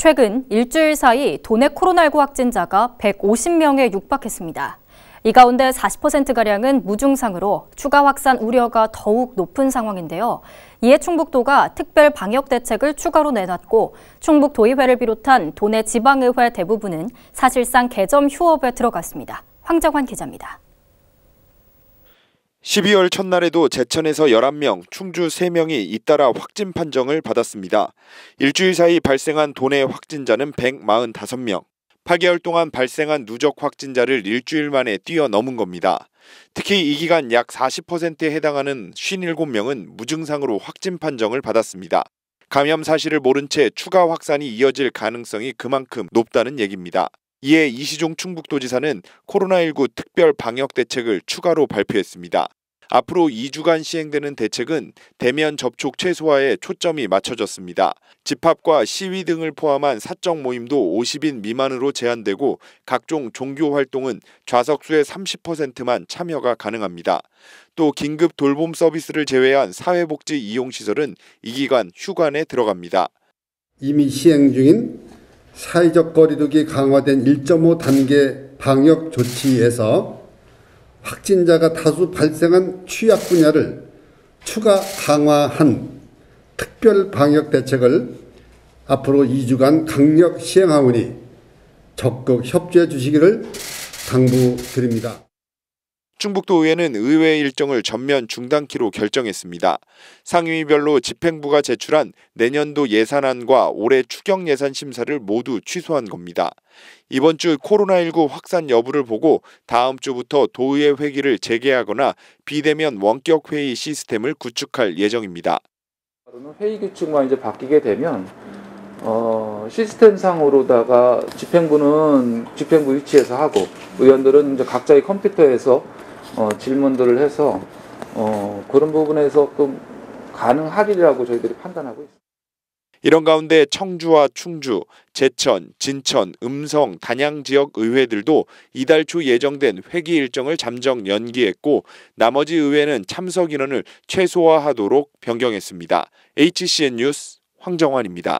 최근 일주일 사이 도내 코로나19 확진자가 150명에 육박했습니다. 이 가운데 40%가량은 무증상으로 추가 확산 우려가 더욱 높은 상황인데요. 이에 충북도가 특별 방역 대책을 추가로 내놨고 충북도의회를 비롯한 도내 지방의회 대부분은 사실상 개점 휴업에 들어갔습니다. 황정환 기자입니다. 12월 첫날에도 제천에서 11명, 충주 3명이 잇따라 확진 판정을 받았습니다. 일주일 사이 발생한 도내 확진자는 145명, 8개월 동안 발생한 누적 확진자를 일주일 만에 뛰어넘은 겁니다. 특히 이 기간 약 40%에 해당하는 57명은 무증상으로 확진 판정을 받았습니다. 감염 사실을 모른 채 추가 확산이 이어질 가능성이 그만큼 높다는 얘기입니다. 이에 이시종 충북도지사는 코로나19 특별 방역 대책을 추가로 발표했습니다. 앞으로 2주간 시행되는 대책은 대면 접촉 최소화에 초점이 맞춰졌습니다. 집합과 시위 등을 포함한 사적 모임도 50인 미만으로 제한되고 각종 종교 활동은 좌석수의 30%만 참여가 가능합니다. 또 긴급 돌봄 서비스를 제외한 사회복지 이용시설은 이 기간 휴관에 들어갑니다. 이미 시행 중인 사회적 거리두기 강화된 1.5 단계 방역 조치에서 확진자가 다수 발생한 취약 분야를 추가 강화한 특별 방역 대책을 앞으로 2주간 강력 시행하오니 적극 협조해 주시기를 당부드립니다. 충북도 의회는 의회 일정을 전면 중단키로 결정했습니다. 상임위별로 집행부가 제출한 내년도 예산안과 올해 추경 예산 심사를 모두 취소한 겁니다. 이번 주 코로나19 확산 여부를 보고 다음 주부터 도의회 회기를 재개하거나 비대면 원격 회의 시스템을 구축할 예정입니다. 회의 규칙만 이제 바뀌게 되면 어, 시스템상으로다가 집행부는 집행부 위치에서 하고 의원들은 이제 각자의 컴퓨터에서 어, 질문들을 해서 어, 그런 부분에서 좀 가능하리라고 저희들이 판단하고 있습니다. 이런 가운데 청주와 충주, 제천, 진천, 음성, 단양 지역 의회들도 이달 초 예정된 회기 일정을 잠정 연기했고 나머지 의회는 참석 인원을 최소화하도록 변경했습니다. HCN 뉴스 황정환입니다.